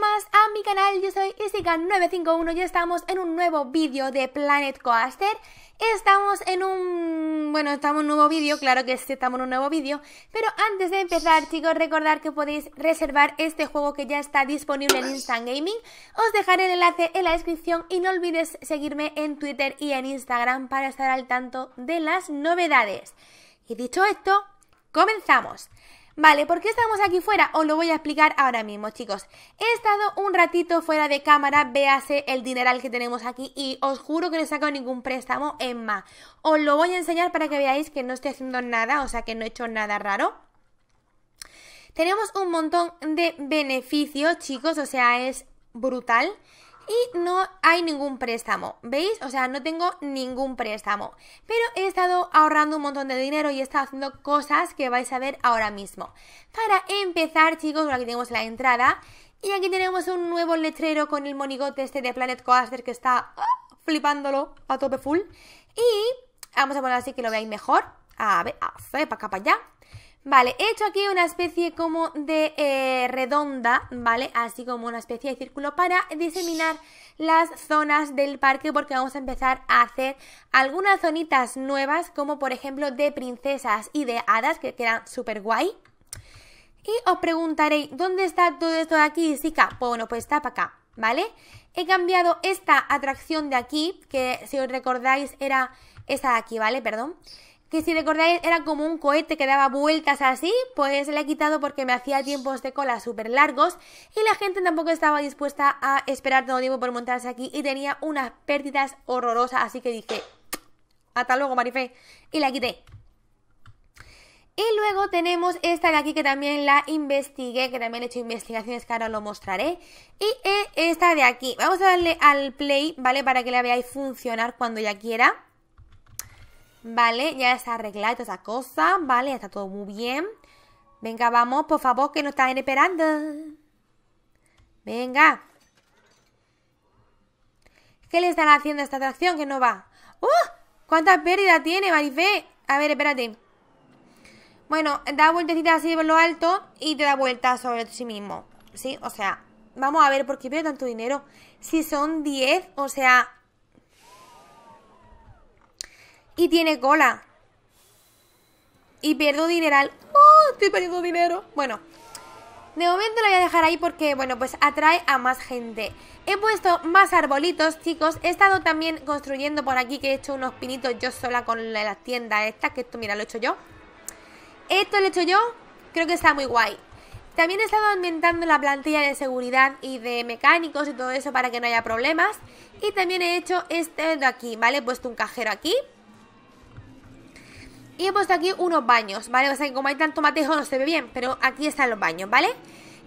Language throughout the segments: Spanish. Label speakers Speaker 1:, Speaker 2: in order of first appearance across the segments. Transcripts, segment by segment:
Speaker 1: más a mi canal, yo soy isika 951 y estamos en un nuevo vídeo de Planet Coaster Estamos en un... bueno, estamos en un nuevo vídeo, claro que estamos en un nuevo vídeo Pero antes de empezar chicos, recordar que podéis reservar este juego que ya está disponible en Instant Gaming Os dejaré el enlace en la descripción y no olvides seguirme en Twitter y en Instagram para estar al tanto de las novedades Y dicho esto, comenzamos Vale, ¿por qué estamos aquí fuera? Os lo voy a explicar ahora mismo, chicos. He estado un ratito fuera de cámara, véase el dineral que tenemos aquí y os juro que no he sacado ningún préstamo en más. Os lo voy a enseñar para que veáis que no estoy haciendo nada, o sea que no he hecho nada raro. Tenemos un montón de beneficios, chicos, o sea, es brutal y no hay ningún préstamo, ¿veis? O sea, no tengo ningún préstamo, pero he estado ahorrando un montón de dinero y he estado haciendo cosas que vais a ver ahora mismo. Para empezar, chicos, aquí tenemos la entrada y aquí tenemos un nuevo letrero con el monigote este de Planet Coaster que está ah, flipándolo a tope full y vamos a poner así que lo veáis mejor. A ver, a fe, para acá, para allá. Vale, he hecho aquí una especie como de eh, redonda, ¿vale? Así como una especie de círculo para diseminar las zonas del parque porque vamos a empezar a hacer algunas zonitas nuevas como por ejemplo de princesas y de hadas que quedan súper guay. Y os preguntaréis, ¿dónde está todo esto de aquí, Pues Bueno, pues está para acá, ¿vale? He cambiado esta atracción de aquí, que si os recordáis era esta de aquí, ¿vale? Perdón que si recordáis era como un cohete que daba vueltas así, pues la he quitado porque me hacía tiempos de cola súper largos y la gente tampoco estaba dispuesta a esperar todo tiempo por montarse aquí y tenía unas pérdidas horrorosas, así que dije, hasta luego Marifé, y la quité. Y luego tenemos esta de aquí que también la investigué, que también he hecho investigaciones que ahora lo mostraré. Y eh, esta de aquí, vamos a darle al play, ¿vale? Para que la veáis funcionar cuando ya quiera. ¿vale? Ya está arreglada y toda esa cosa, ¿vale? Ya está todo muy bien. Venga, vamos, por favor, que nos están esperando. Venga. ¿Qué le están haciendo a esta atracción que no va? ¡Uh! ¡Oh! ¿Cuánta pérdida tiene, Marifé? A ver, espérate. Bueno, da vueltecita así por lo alto y te da vuelta sobre sí mismo. ¿Sí? O sea, vamos a ver por qué pierde tanto dinero. Si son 10, o sea, y tiene cola. Y pierdo al ¡Oh, estoy perdiendo dinero! Bueno, de momento lo voy a dejar ahí porque, bueno, pues atrae a más gente. He puesto más arbolitos, chicos. He estado también construyendo por aquí, que he hecho unos pinitos yo sola con las tiendas estas, que esto, mira, lo he hecho yo. Esto lo he hecho yo, creo que está muy guay. También he estado aumentando la plantilla de seguridad y de mecánicos y todo eso para que no haya problemas. Y también he hecho este de aquí, ¿vale? He puesto un cajero aquí y he puesto aquí unos baños, ¿vale? O sea que como hay tanto matejo no se ve bien, pero aquí están los baños, ¿vale?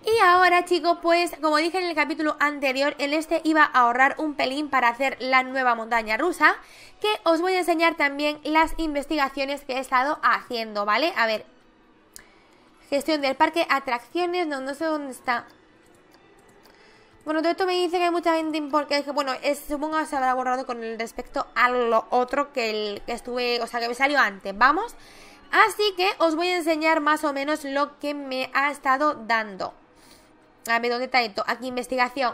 Speaker 1: Y ahora chicos, pues como dije en el capítulo anterior, En este iba a ahorrar un pelín para hacer la nueva montaña rusa, que os voy a enseñar también las investigaciones que he estado haciendo, ¿vale? A ver, gestión del parque, atracciones, no, no sé dónde está, bueno, todo esto me dice que hay mucha gente porque que, bueno, supongo que se habrá borrado con respecto a lo otro que, que estuve, o sea, que me salió antes, vamos. Así que os voy a enseñar más o menos lo que me ha estado dando. A ver, ¿dónde está esto? Aquí, investigación.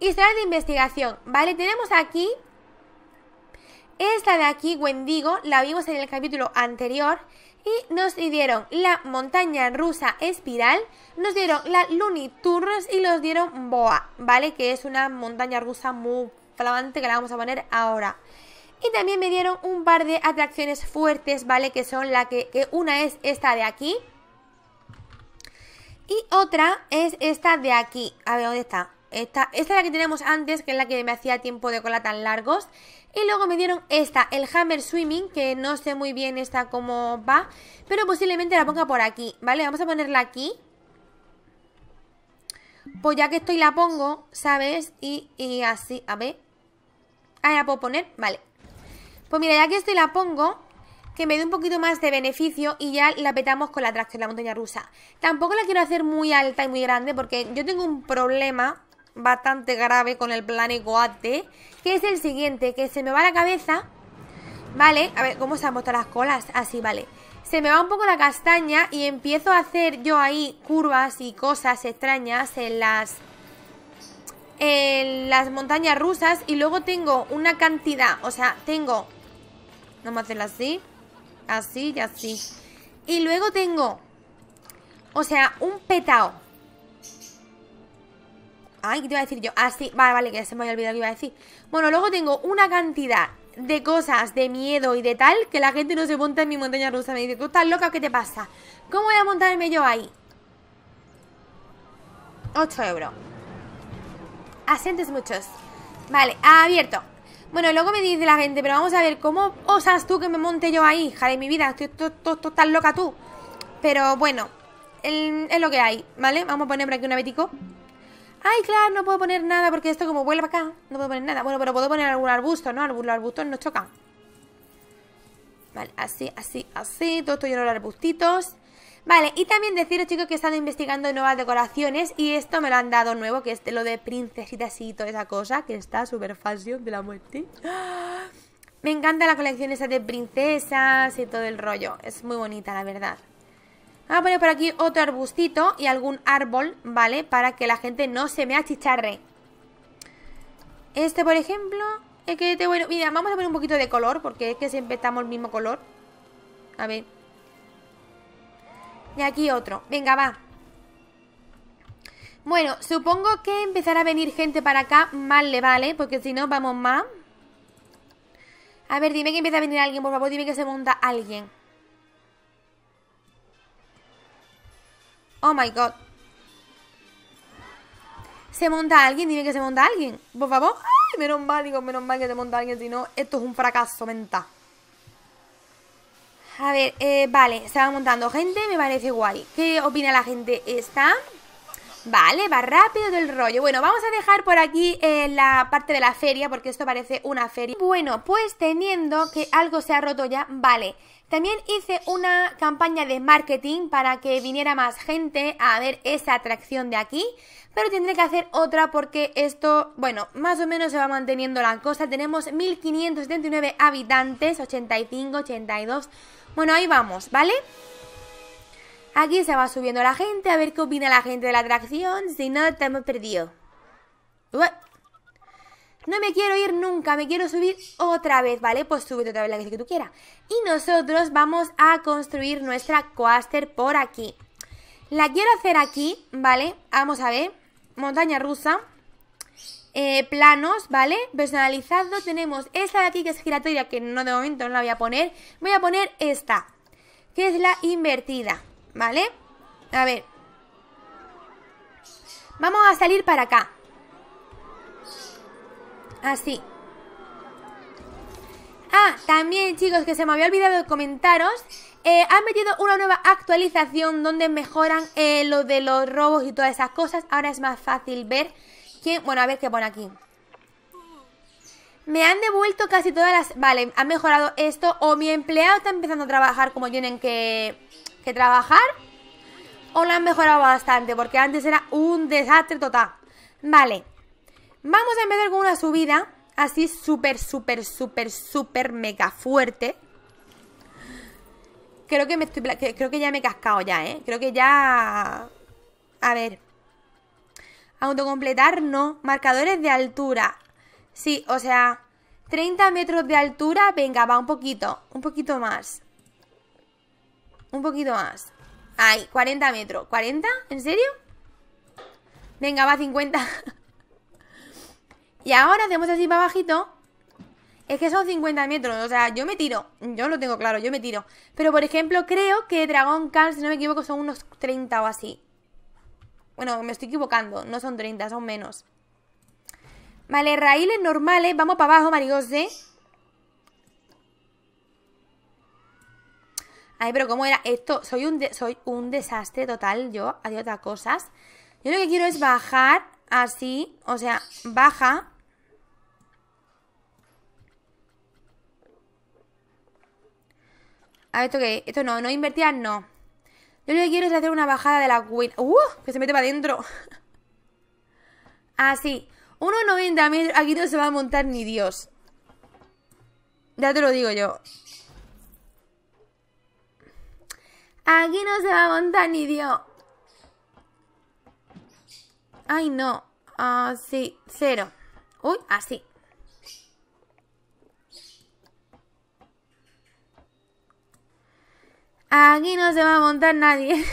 Speaker 1: Historia de investigación, ¿vale? Tenemos aquí esta de aquí, Wendigo, la vimos en el capítulo anterior, y nos dieron la montaña rusa espiral, nos dieron la Luni Tunes y nos dieron Boa, ¿vale? Que es una montaña rusa muy flamante que la vamos a poner ahora. Y también me dieron un par de atracciones fuertes, ¿vale? Que son la que, una es esta de aquí. Y otra es esta de aquí. A ver, ¿dónde está? Esta, esta es la que tenemos antes, que es la que me hacía tiempo de cola tan largos. Y luego me dieron esta, el Hammer Swimming, que no sé muy bien esta cómo va, pero posiblemente la ponga por aquí, ¿vale? Vamos a ponerla aquí. Pues ya que estoy la pongo, ¿sabes? Y, y así, a ver. Ahí la puedo poner, vale. Pues mira, ya que estoy la pongo, que me dé un poquito más de beneficio y ya la petamos con la atracción, la montaña rusa. Tampoco la quiero hacer muy alta y muy grande porque yo tengo un problema bastante grave con el plan que es el siguiente, que se me va la cabeza, ¿vale? A ver, ¿cómo se han puesto las colas? Así, ah, vale. Se me va un poco la castaña y empiezo a hacer yo ahí curvas y cosas extrañas en las en las montañas rusas y luego tengo una cantidad, o sea, tengo vamos a hacerlo así, así y así. Y luego tengo o sea, un petao Ay, ¿qué te iba a decir yo? Ah, sí, vale, vale, que se me había olvidado que iba a decir Bueno, luego tengo una cantidad de cosas de miedo y de tal Que la gente no se monta en mi montaña rusa Me dice, ¿tú estás loca o qué te pasa? ¿Cómo voy a montarme yo ahí? 8 euros Asentes muchos Vale, abierto bueno, luego me dice la gente, pero vamos a ver, ¿cómo osas tú que me monte yo ahí, hija de mi vida? Estoy total loca tú. Pero bueno, es lo que hay, ¿vale? Vamos a poner por aquí un abetico. Ay, claro, no puedo poner nada porque esto como vuelve acá. No puedo poner nada. Bueno, pero puedo poner algún arbusto, ¿no? Algunos arbustos nos chocan. Vale, así, así, así. Todo esto lleno de arbustitos. Vale, y también deciros, chicos, que he estado investigando nuevas decoraciones y esto me lo han dado nuevo, que es lo de princesitas y toda esa cosa, que está súper fácil de la muerte. ¡Ah! Me encanta la colección esa de princesas y todo el rollo. Es muy bonita, la verdad. Vamos a poner por aquí otro arbustito y algún árbol, ¿vale? Para que la gente no se me achicharre. Este, por ejemplo, es que, te, este, bueno, mira, vamos a poner un poquito de color porque es que siempre estamos el mismo color. A ver. Y aquí otro. Venga, va. Bueno, supongo que empezará a venir gente para acá, mal le vale, porque si no, vamos más. A ver, dime que empieza a venir alguien, por favor, dime que se monta alguien. Oh my god. ¿Se monta alguien? Dime que se monta alguien. Por favor. Ay, menos mal, digo, menos mal que se monta alguien. Si no, esto es un fracaso mental. A ver, eh, vale, se va montando gente, me parece guay. ¿Qué opina la gente? ¿Está? Vale, va rápido del rollo. Bueno, vamos a dejar por aquí eh, la parte de la feria, porque esto parece una feria. Bueno, pues teniendo que algo se ha roto ya, vale. También hice una campaña de marketing para que viniera más gente a ver esa atracción de aquí, pero tendré que hacer otra porque esto, bueno, más o menos se va manteniendo la cosa. Tenemos 1.579 habitantes, 85, 82. Bueno, ahí vamos, ¿vale? Aquí se va subiendo la gente, a ver qué opina la gente de la atracción, si no, estamos perdidos no me quiero ir nunca, me quiero subir otra vez, ¿vale? Pues súbete otra vez la que, tú quieras. Y nosotros vamos a construir nuestra coaster por aquí. La quiero hacer aquí, ¿vale? Vamos a ver, montaña rusa. Eh, planos, ¿vale? Personalizado tenemos esta de aquí que es giratoria, que no de momento no la voy a poner. Voy a poner esta, que es la invertida, ¿vale? A ver. Vamos a salir para acá. Así. Ah, ah, también chicos, que se me había olvidado de comentaros eh, han metido una nueva actualización donde mejoran eh, lo de los robos y todas esas cosas. Ahora es más fácil ver quién... Bueno, a ver qué pone aquí. Me han devuelto casi todas las... Vale, han mejorado esto. O mi empleado está empezando a trabajar como tienen que, que trabajar. O lo han mejorado bastante, porque antes era un desastre total. Vale. Vamos a empezar con una subida así súper, súper, súper, súper mega fuerte. Creo que me estoy... Creo que ya me he cascado ya, ¿eh? Creo que ya... A ver. Autocompletar, no. Marcadores de altura. Sí, o sea... 30 metros de altura. Venga, va un poquito. Un poquito más. Un poquito más. Ay, 40 metros. ¿40? ¿En serio? Venga, va 50. Y ahora hacemos así para bajito. Es que son 50 metros, o sea, yo me tiro. Yo lo tengo claro, yo me tiro. Pero, por ejemplo, creo que Dragon Khan, si no me equivoco, son unos 30 o así. Bueno, me estoy equivocando, no son 30, son menos. Vale, raíles normales, vamos para abajo, marigose. ¿eh? Ay, pero ¿cómo era esto? Soy un, soy un desastre total, yo, hay otras cosas. Yo lo que quiero es bajar así, o sea, baja A ah, ver, ¿esto qué Esto no, no invertir, no. Yo lo que quiero es hacer una bajada de la cuenta ¡Uh! Que se mete para adentro. Así. 1,90 metros. Aquí no se va a montar ni Dios. Ya te lo digo yo. Aquí no se va a montar ni Dios. Ay, no. Así. Ah, cero. Uy, así. Aquí no se va a montar nadie.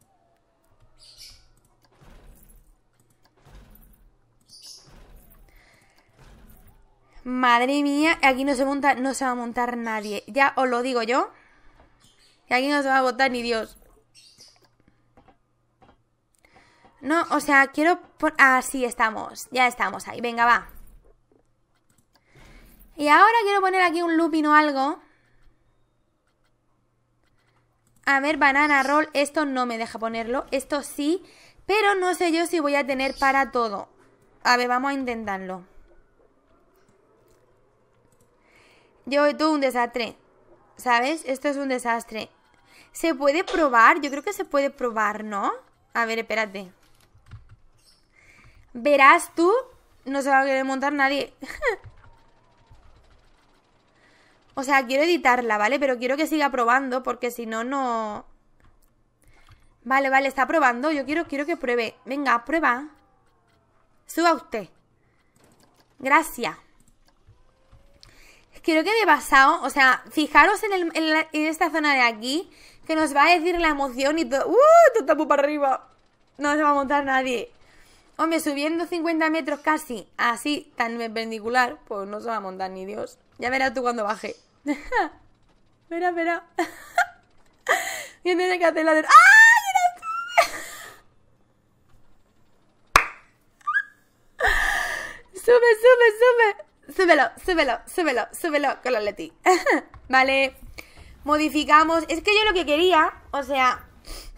Speaker 1: Madre mía, aquí no se monta, no se va a montar nadie. Ya os lo digo yo. aquí no se va a montar ni Dios. No, o sea, quiero... Por... Así ah, estamos. Ya estamos ahí. Venga, va. Y ahora quiero poner aquí un lupino o algo. A ver, banana roll. Esto no me deja ponerlo. Esto sí. Pero no sé yo si voy a tener para todo. A ver, vamos a intentarlo. Yo todo un desastre. ¿Sabes? Esto es un desastre. ¿Se puede probar? Yo creo que se puede probar, ¿no? A ver, espérate. Verás tú. No se va a querer montar nadie. O sea, quiero editarla, ¿vale? Pero quiero que siga probando porque si no, no... Vale, vale, está probando. Yo quiero, quiero que pruebe. Venga, prueba. Suba usted. Gracias. Creo que me he pasado, o sea, fijaros en, esta zona de aquí, que nos va a decir la emoción y todo. ¡Uh! Todo para arriba. No se va a montar nadie. Hombre, subiendo 50 metros casi, así, tan perpendicular, pues no se va a montar ni Dios. Ya verás tú cuando baje. verá, verá. Yo tenía que hacer la de... ¡Ah! ¡Sube, sube, sube! súbelo, súbelo, súbelo, súbelo con la Leti. vale, modificamos. Es que yo lo que quería, o sea,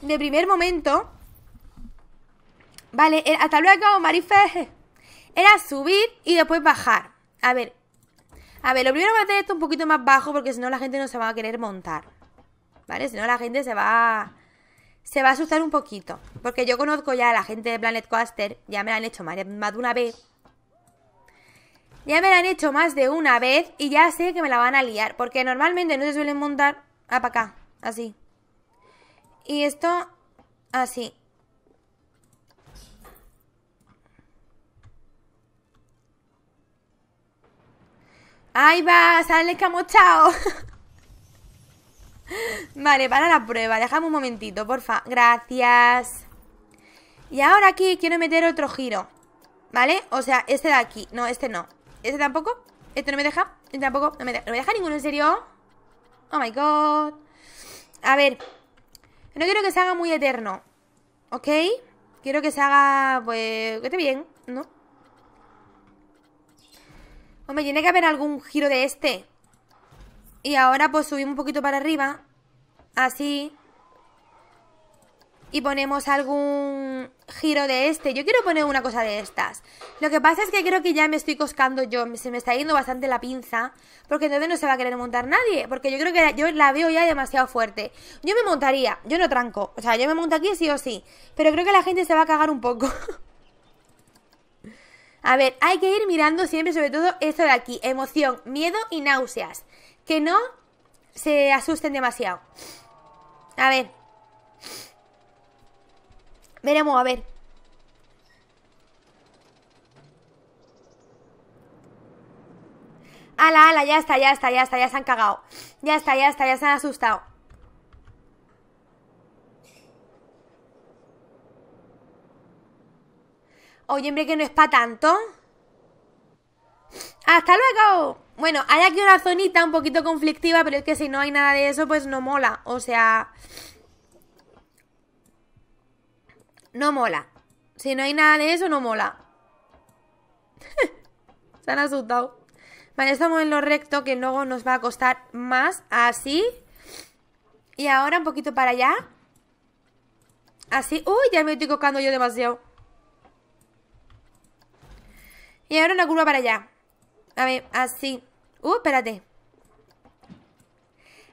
Speaker 1: de primer momento, Vale, eh, hasta luego, Marife. Era subir y después bajar. A ver. A ver, lo primero va a hacer esto un poquito más bajo porque si no la gente no se va a querer montar. ¿Vale? Si no la gente se va... A, se va a asustar un poquito. Porque yo conozco ya a la gente de Planet Coaster. Ya me la han hecho más de una vez. Ya me la han hecho más de una vez y ya sé que me la van a liar. Porque normalmente no se suelen montar. Ah, para acá. Así. Y esto. Así. Ahí va, sale chao. vale, para la prueba, déjame un momentito, porfa. Gracias. Y ahora aquí quiero meter otro giro. ¿Vale? O sea, este de aquí. No, este no. Este tampoco. Este no me deja. Este tampoco. No me, deja. ¿No me deja ninguno, en serio. Oh my god. A ver. No quiero que se haga muy eterno. ¿Ok? Quiero que se haga, pues, que esté bien, ¿no? me tiene que haber algún giro de este. Y ahora pues subimos un poquito para arriba. Así. Y ponemos algún giro de este. Yo quiero poner una cosa de estas. Lo que pasa es que creo que ya me estoy coscando yo. Se me está yendo bastante la pinza. Porque entonces no se va a querer montar nadie. Porque yo creo que yo la veo ya demasiado fuerte. Yo me montaría. Yo no tranco. O sea, yo me monto aquí sí o sí. Pero creo que la gente se va a cagar un poco. A ver, hay que ir mirando siempre sobre todo esto de aquí, emoción, miedo y náuseas. Que no se asusten demasiado. A ver. Veremos, a ver. Ala, ala, ya está, ya está, ya está, ya se han cagado. Ya está, ya está, ya se han asustado. Oye, hombre, que no es para tanto. ¡Hasta luego! Bueno, hay aquí una zonita un poquito conflictiva, pero es que si no hay nada de eso, pues no mola. O sea... No mola. Si no hay nada de eso, no mola. Se han asustado. Vale, estamos en lo recto, que luego nos va a costar más. Así. Y ahora un poquito para allá. Así. Uy, ya me estoy cocando yo demasiado. Y ahora una curva para allá. A ver, así. Uh, espérate.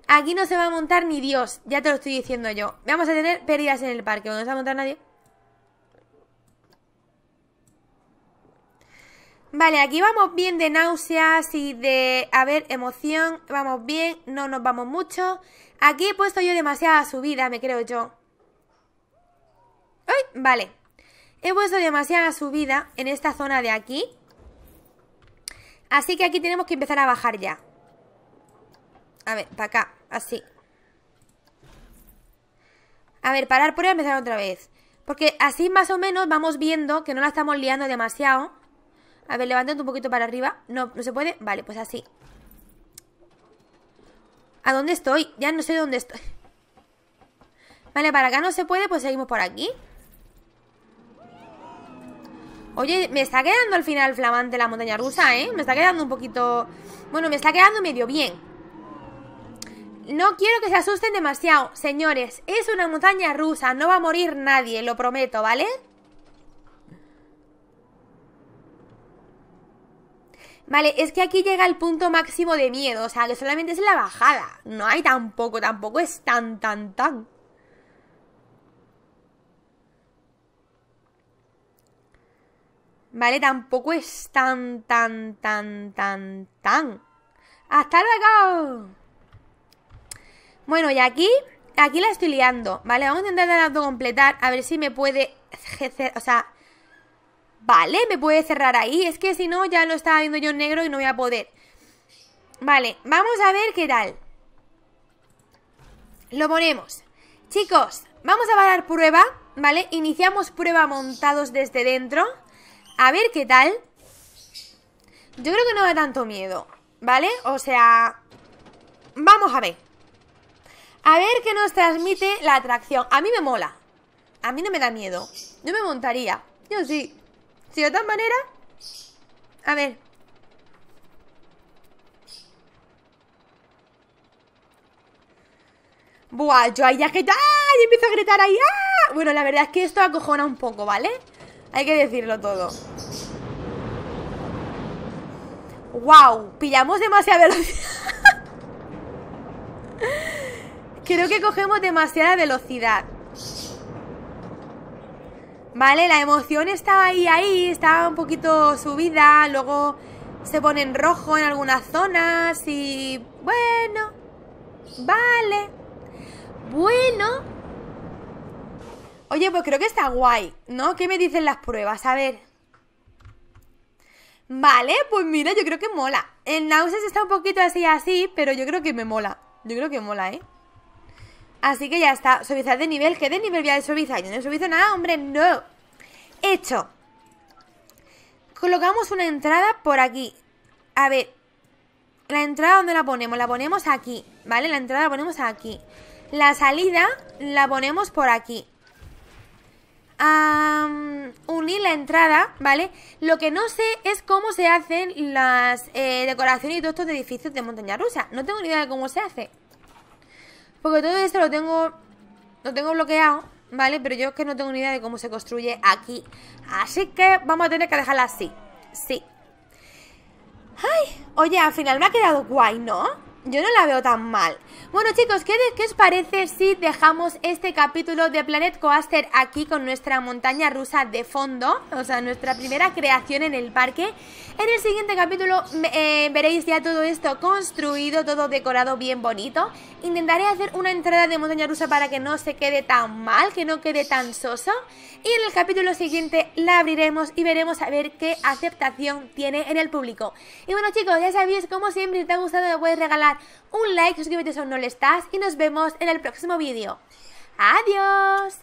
Speaker 1: Aquí no se va a montar ni Dios, ya te lo estoy diciendo yo. Vamos a tener pérdidas en el parque, no se va a montar nadie. Vale, aquí vamos bien de náuseas y de, a ver, emoción. Vamos bien, no nos vamos mucho. Aquí he puesto yo demasiada subida, me creo yo. ¡Ay! Vale. He puesto demasiada subida en esta zona de aquí. Así que aquí tenemos que empezar a bajar ya A ver, para acá, así A ver, parar por ahí y empezar otra vez Porque así más o menos vamos viendo Que no la estamos liando demasiado A ver, levantando un poquito para arriba No, no se puede, vale, pues así ¿A dónde estoy? Ya no sé dónde estoy Vale, para acá no se puede, pues seguimos por aquí Oye, me está quedando al final flamante la montaña rusa, ¿eh? Me está quedando un poquito... Bueno, me está quedando medio bien. No quiero que se asusten demasiado, señores. Es una montaña rusa, no va a morir nadie, lo prometo, ¿vale? Vale, es que aquí llega el punto máximo de miedo, o sea, que solamente es la bajada. No hay tampoco, tampoco es tan, tan, tan. ¿vale? Tampoco es tan, tan, tan, tan, tan. ¡Hasta luego! Bueno, y aquí, aquí la estoy liando, ¿vale? Vamos a intentar completar a ver si me puede... O sea... Vale, me puede cerrar ahí. Es que si no, ya lo estaba viendo yo en negro y no voy a poder. Vale, vamos a ver qué tal. Lo ponemos. Chicos, vamos a parar prueba, ¿vale? Iniciamos prueba montados desde dentro. A ver qué tal. Yo creo que no da tanto miedo, ¿vale? O sea, vamos a ver. A ver qué nos transmite la atracción. A mí me mola. A mí no me da miedo. Yo me montaría. Yo sí. Si de tal manera... A ver. Buah, yo ahí ya que... ¡Ah! Y empiezo a gritar ahí. ¡ah! Bueno, la verdad es que esto acojona un poco, ¿vale? Hay que decirlo todo. ¡Wow! Pillamos demasiada velocidad. Creo que cogemos demasiada velocidad. Vale, la emoción estaba ahí, ahí, estaba un poquito subida, luego se pone en rojo en algunas zonas y... Bueno, vale. Bueno. Oye, pues creo que está guay, ¿no? ¿Qué me dicen las pruebas? A ver. Vale, pues mira, yo creo que mola. El náuseas está un poquito así, así, pero yo creo que me mola. Yo creo que mola, ¿eh? Así que ya está. Suavizar de nivel. ¿Qué de nivel voy a suavizar? Yo no suavizo nada, hombre, no. Hecho. Colocamos una entrada por aquí. A ver. ¿La entrada dónde la ponemos? La ponemos aquí, ¿vale? La entrada la ponemos aquí. La salida la ponemos por aquí unir la entrada, ¿vale? Lo que no sé es cómo se hacen las eh, decoraciones y todos estos edificios de montaña rusa. No tengo ni idea de cómo se hace. Porque todo esto lo tengo, lo tengo bloqueado, ¿vale? Pero yo es que no tengo ni idea de cómo se construye aquí. Así que vamos a tener que dejarla así. Sí. Ay, oye, al final me ha quedado guay, ¿no? Yo no la veo tan mal. Bueno chicos, ¿qué, os parece si dejamos este capítulo de Planet Coaster aquí con nuestra montaña rusa de fondo? O sea, nuestra primera creación en el parque. En el siguiente capítulo eh, veréis ya todo esto construido, todo decorado bien bonito. Intentaré hacer una entrada de montaña rusa para que no se quede tan mal, que no quede tan soso. Y en el capítulo siguiente la abriremos y veremos a ver qué aceptación tiene en el público. Y bueno chicos, ya sabéis, como siempre, si te ha gustado me puedes regalar un like, suscríbete si aún no lo estás y nos vemos en el próximo vídeo. ¡Adiós!